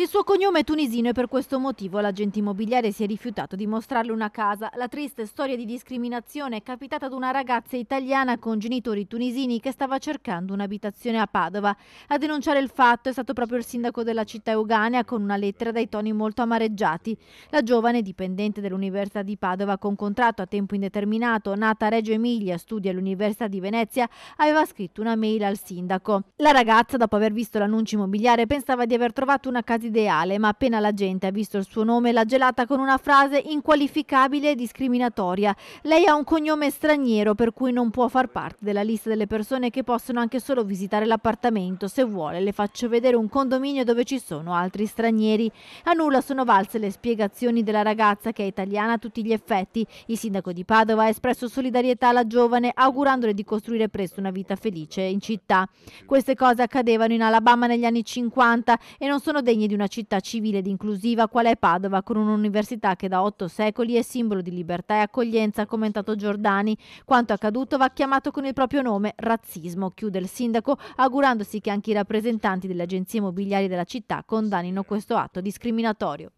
Il suo cognome è tunisino e per questo motivo l'agente immobiliare si è rifiutato di mostrarle una casa. La triste storia di discriminazione è capitata ad una ragazza italiana con genitori tunisini che stava cercando un'abitazione a Padova. A denunciare il fatto è stato proprio il sindaco della città euganea con una lettera dai toni molto amareggiati. La giovane dipendente dell'Università di Padova con contratto a tempo indeterminato, nata a Reggio Emilia, studia all'Università di Venezia, aveva scritto una mail al sindaco. La ragazza, dopo aver visto l'annuncio immobiliare, pensava di aver trovato una casa ideale, ma appena la gente ha visto il suo nome l'ha gelata con una frase inqualificabile e discriminatoria. Lei ha un cognome straniero per cui non può far parte della lista delle persone che possono anche solo visitare l'appartamento. Se vuole le faccio vedere un condominio dove ci sono altri stranieri. A nulla sono valse le spiegazioni della ragazza che è italiana a tutti gli effetti. Il sindaco di Padova ha espresso solidarietà alla giovane augurandole di costruire presto una vita felice in città. Queste cose accadevano in Alabama negli anni 50 e non sono degne di una città civile ed inclusiva quale è Padova, con un'università che da otto secoli è simbolo di libertà e accoglienza, ha commentato Giordani. Quanto accaduto va chiamato con il proprio nome razzismo, chiude il sindaco, augurandosi che anche i rappresentanti delle agenzie immobiliari della città condannino questo atto discriminatorio.